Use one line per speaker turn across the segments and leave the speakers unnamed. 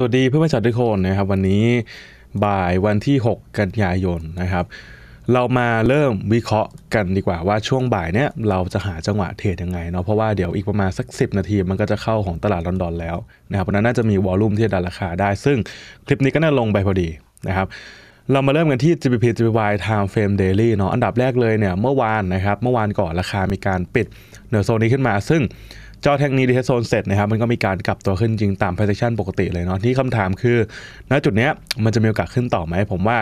สวัสดีเพื่อนผู้ชมทุกคนนะครับวันนี้บ่ายวันที่ 6 กันยายนนะครับเรามาเริ่มวิเคราะห์กันดีกว่า ว่าช่วงบ่ายเนี้ยเราจะหาจังหวะเทรดยังไงเนาะเพราะว่าเดี๋ยวอีกประมาณสัก 10 นาทีมันก็จะเข้าของตลาดลอนดอนแล้วนะครับเพราะนั้นน่าจะมีวอลลุ่มที่ดันราคาได้ซึ่งคลิปนี้ก็น่าลงไปพอดีนะครับเรามาเริ่มกันที่ GBP GBY Time Frame Daily เนาะอันดับแรกเลยเนี่ยเมื่อวานนะครับเมื่อวานก่อนราคามีการปิดเหนือโซนนี้ขึ้นมา ซึ่งเจ้าแท่งนี้ดีเทสโซนเสร็จนะครับมันก็มีการกลับตัวขึ้นจริงตาม p r e d i c t i o n ปกติเลยเนาะที่คำถามคือ ณจุดเนี้ยมันจะมีโอกาสขึ้นต่อไหมผมว่า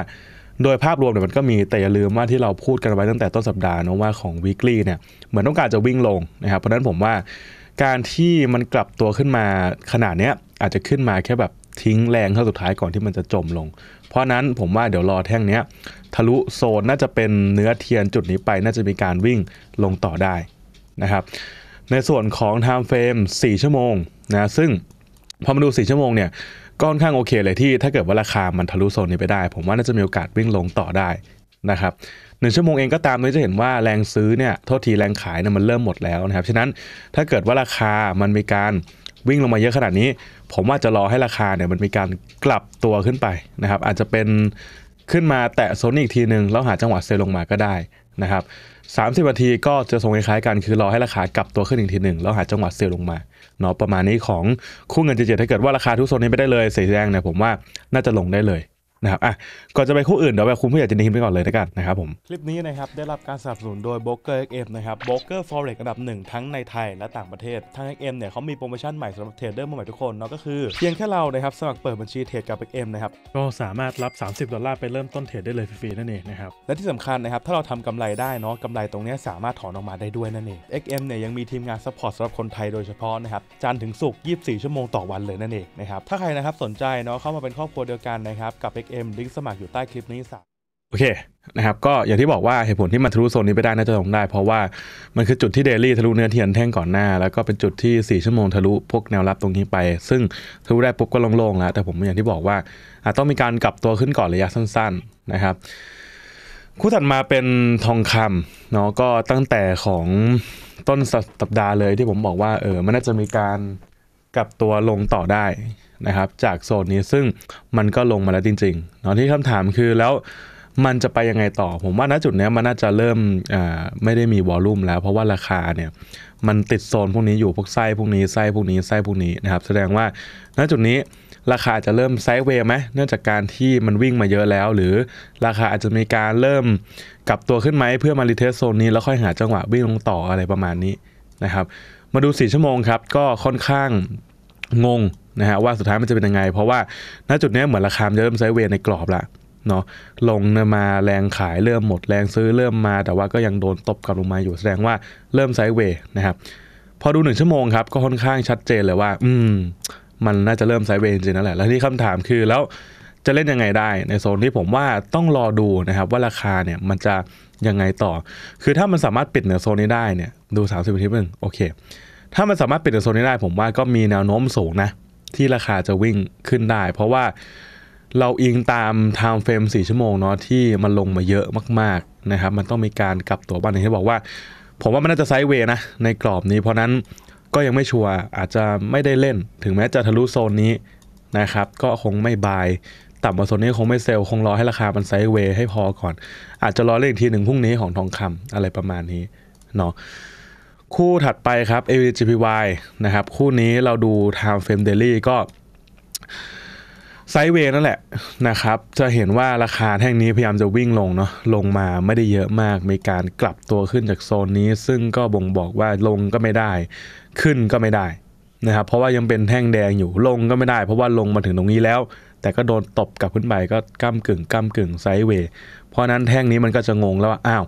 โดยภาพรวมเนี่ยมันก็มีแต่อย่าลืมว่าที่เราพูดกันไว้ ตั้งแต่ต้นสัปดาห์นะว่าของ weekly เนี่ย เหมือนต้องการจะวิ่งลงนะครับเพราะนั้นผมว่าการที่มันกลับตัวขึ้นมาขนาดเนี้ยอาจจะขึ้นมาแค่แบบทิ้งแรงเท่าสุดท้ายก่อนที่มันจะจมลง เพราะนั้นผมว่าเดี๋ยวรอแท่งเนี้ยทะลุโซนน่าจะเป็นเนื้อเทียนจุดนี้ไป น่าจะมีการวิ่งลงต่อได้นะครับในส่วนของ time frame 4ชั่วโมงนะซึ่งพอมาดู4ชั่วโมงเนี่ยก็ค่อนข้างโอเคเลยที่ถ้าเกิดว่าราคา มันทะลุโซนนี้ไปได้ ผมว่าน่าจะมีโอกาสวิ่งลงต่อได้นะครับหนึ่งชั่วโมงเองก็ตามนี้จะเห็นว่าแรงซื้อเนี่ยโทษทีแรงขายเนี่ยมันเริ่มหมดแล้วนะครับฉะนั้นถ้าเกิดว่าราคามันมีการวิ่งลงมาเยอะขนาดนี้ ผมว่าจะรอให้ราคาเนี่ยมันมีการกลับตัวขึ้นไปนะครับอาจจะเป็นขึ้นมาแตะโซนอีกทีหนึ่งแล้วหาจังหวะเซลลงมาก็ได้นะครับสามสิบนาทีก็จะทรงคล้ายๆกันคือรอให้ราคากลับตัวขึ้นอีกทีหนึ่งแล้วหาจังหวะเซลลงมาเนาะประมาณนี้ของคู่เงินเจ็ดถ้าเกิดว่าราคาทุกโซนนี้ไปได้เลยสีแดงเนี่ยผมว่าน่าจะลงได้เลยนะครับอ่ะก่อนจะไปคู่อื่นเดี๋ยวไปคุณผู้ใหญ่จะนิมไปก่อนเลยนะกันนะครับผมคลิปนี้นะครับ ได้รับการสนับสนุนโดย b r o k e r XM นะครับโบรกเกอร์ฟอเร็กอันดับหนึ่งทั้งในไทยและต่างประเทศทาง XM เนี่ยเขามีโปรโมชั่นใหม่สำหรับเทรดเดอร์มือใหม่ทุกคน เนาะก็คือเพียงแค่เรานะครับสมัครเปิดบัญชีเทรดกับ XM นะครับ ก็สามารถรับ 30ดอลลาร์ไปเริ่มต้นเทรดได้เลยฟรีๆนั่นเองนะครับและที่สำคัญนะครับถ้าเราทำกำไรได้เนาะกำไรตรงนี้สามารถถอนออกมาได้ด้วยนั่นเอง XM เนี่ยยังมีทีมงานซัพพอร์ตสำหรับคนไทยโดยเฉพาะนะครับจันทร์ถึงศุกร์24 ชั่วโมงต่อวันเลยนั่นเองนะครับถ้าใครนะครับสนใจเนาะเข้ามาเป็นครอบครัวเดียวกันนะครับกับ XM ลิงก์สมัครอยู่ใต้คลิปนี้สักโอเคนะครับก็อย่างที่บอกว่าเหตุผลที่มันทะลุโซนนี้ไปได้น่าจะลงได้เพราะว่ามันคือจุดที่เดลี่ทะลุเนื้อเทียนแท่งก่อนหน้า แล้วก็เป็นจุดที่ 4 ชั่วโมงทะลุพวกแนวรับตรงนี้ไป ซึ่งทะลุได้ปุ๊บก็โล่งๆ แล้วแต่ผมอย่างที่บอกว่า ต้องมีการกลับตัวขึ้นก่อนระยะสั้นๆ นะครับคู่ถัดมาเป็นทองคำเนาะก็ตั้งแต่ของต้นสัปดาห์เลยที่ผมบอกว่าเออ มันน่าจะมีการกลับตัวลงต่อได้นะครับจากโซนนี้ซึ่งมันก็ลงมาแล้วจริงๆอนที่คำถามคือแล้วมันจะไปยังไงต่อ ผมว่าณจุดนี้มันน่าจะเริ่มไม่ได้มีวอลลุ่มแล้ว เพราะว่าราคาเนี่ยมันติดโซนพวกนี้อยู่พวกไส้พวกนี้ไส้พวกนี้ไส้พวกนี้นะครับแสดงว่าณจุดนี้ราคาจะเริ่มไซด์เวย์ไหมเนื่องจากการที่มันวิ่งมาเยอะแล้วหรือราคาอาจจะมีการเริ่มกลับตัวขึ้นไหมเพื่อมารีเทสโซนนี้แล้วค่อยหาจังหวะวิ่งลงต่ออะไรประมาณนี้นะครับมาดู4ชั่วโมงครับก็ค่อนข้างงงนะฮะว่าสุดท้ายมันจะเป็นยังไง เพราะว่าณจุดนี้เหมือนราคาจะเริ่มไซเวนในกรอบละเนาะลงมาแรงขายเริ่มหมด แรงซื้อเริ่มมา แต่ว่าก็ยังโดนตบกลับลงมาอยู่ แสดงว่าเริ่มไซเวนะครับ พอดูหนึ่งชั่วโมงครับ ก็ค่อนข้างชัดเจนเลยว่า อืม มันน่าจะเริ่มไซเวนจริงนั่นแหละ แล้วที่คำถามคือแล้วจะเล่นยังไงได้ในโซนที่ผมว่าต้องรอดูนะครับ ว่าราคาเนี่ยมันจะยังไงต่อ คือถ้ามันสามารถปิดเหนือโซนนี้ได้เนี่ยดู30มสิบนาทีนึงโอเคถ้ามันสามารถปิดโซนนี้ได้ ผมว่าก็มีแนวโน้มสูงนะ ที่ราคาจะวิ่งขึ้นได้ เพราะว่าเราอิงตาม time frame 4ชั่วโมงเนาะที่มันลงมาเยอะมากๆนะครับมันต้องมีการกลับตัวบ้างอย่างที่บอกว่า ผมว่ามันน่าจะไซด์เวย์นะ ในกรอบนี้ เพราะนั้นก็ยังไม่ชัวร์อาจจะไม่ได้เล่นถึงแม้จะทะลุโซนนี้นะครับ ก็คงไม่บายต่ำกว่าโซนนี้คงไม่เซลคงรอให้ราคามันไซด์เวย์ให้พอก่อน อาจจะรอเล่นอีกทีหนึ่งพรุ่งนี้ของทองคำอะไรประมาณนี้เนาะคู่ถัดไปครับ AVGPY นะครับ คู่นี้เราดู Time Frame Daily ก็ไซเวย์นั่นแหละนะครับ จะเห็นว่าราคาแท่งนี้พยายามจะวิ่งลงเนาะลงมาไม่ได้เยอะมาก มีการกลับตัวขึ้นจากโซนนี้ ซึ่งก็บ่งบอกว่าลงก็ไม่ได้ ขึ้นก็ไม่ได้นะครับเพราะว่ายังเป็นแท่งแดงอยู่ลงก็ไม่ได้เพราะว่าลงมาถึงตรงนี้แล้ว แต่ก็โดนตบกลับขึ้นไปก็ก้ากึ่งก้ากึ่งไซเวย์เพราะนั้นแท่งนี้มันก็จะงงแล้วว่าอ้าว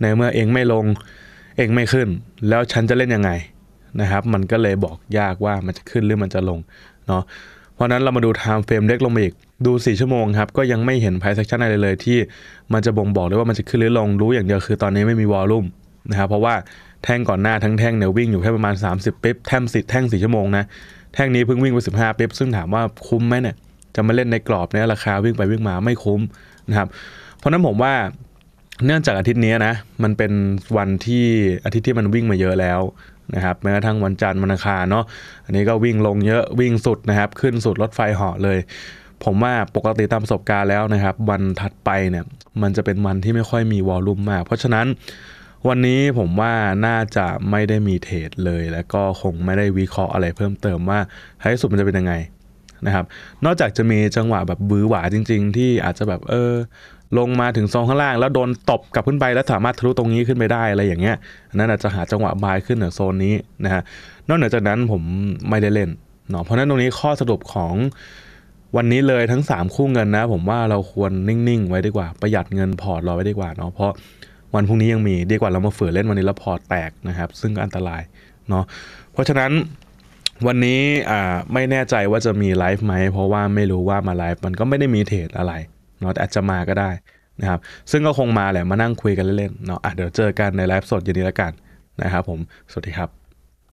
ในเมื่อเองไม่ลงเองไม่ขึ้นแล้วฉันจะเล่นยังไงนะครับมันก็เลยบอกยากว่ามันจะขึ้นหรือมันจะลงเนาะเพราะนั้นเรามาดูไทม์เฟรมเล็กลงไปอีกดู 4 ชั่วโมงครับ ก็ยังไม่เห็นไพ่เซ็กชันอะไรเลยที่มันจะบ่งบอกได้ว่ามันจะขึ้นหรือลงรู้อย่างเดียวคือตอนนี้ไม่มีวอลลุ่มนะครับเพราะว่าแท่งก่อนหน้าทั้งแท่งเนี่ยวิ่งอยู่แค่ประมาณ 30ปิ๊บแท่งสิแท่ง4ชั่วโมงนะแท่งนี้เพิ่งวิ่งไป15ปิ๊บซึ่งถามว่าคุ้มไหมเนี่ยจะมาเล่นในกรอบเนี่ยราคาวิ่งไปวิ่งมาไม่คุ้มนะครับเพราะนั้นผมว่าเนื่องจากอาทิตย์นี้นะมันเป็นวันที่อาทิตย์ที่มันวิ่งมาเยอะแล้วนะครับ แม้กระทั่งวันจันทร์วันอังคารเนาะอันนี้ก็วิ่งลงเยอะวิ่งสุดนะครับขึ้นสุดรถไฟเหาะเลย ผมว่าปกติตามประสบการณ์แล้วนะครับ วันถัดไปเนี่ยมันจะเป็นวันที่ไม่ค่อยมีวอลลุ่มมากเพราะฉะนั้นวันนี้ผมว่าน่าจะไม่ได้มีเทรดเลย และก็คงไม่ได้วิเคราะห์อะไรเพิ่มเติมว่าท้ายสุดมันจะเป็นยังไงนะครับนอกจากจะมีจังหวะแบบบื้อหวาจริง ๆ ที่อาจจะแบบเออลงมาถึงซองข้างล่างแล้วโดนตบกลับขึ้นไปแล้วสามารถทะลุตรงนี้ขึ้นไปได้อะไรอย่างเงี้ยนั่นอาจจะหาจังหวะบายขึ้นเหนือโซนนี้นะฮะนอกเหนือจากนั้นผมไม่ได้เล่นเนาะเพราะนั้นตรงนี้ข้อสรุปของวันนี้เลยทั้ง 3คู่เงินนะผมว่าเราควรนิ่งๆไว้ดีกว่าประหยัดเงินพอร์ตรอไว้ดีกว่าเนาะเพราะวันพรุ่งนี้ยังมีดีกว่าเรามาเฝือเล่นวันนี้แล้วพอร์ตแตกนะครับซึ่งก็อันตรายเนาะเพราะฉะนั้นวันนี้ไม่แน่ใจว่าจะมีไลฟ์ไหมเพราะว่าไม่รู้ว่ามาไลฟ์มันก็ไม่ได้มีเทรดอะไรเนาะแต่อาจจะมาก็ได้นะครับซึ่งก็คงมาแหละมานั่งคุยกันเล่นๆเนาะะเดี๋ยวเจอกันในไลฟ์สดย็นนี้แล้วกันนะครับผมสวัสดีครับ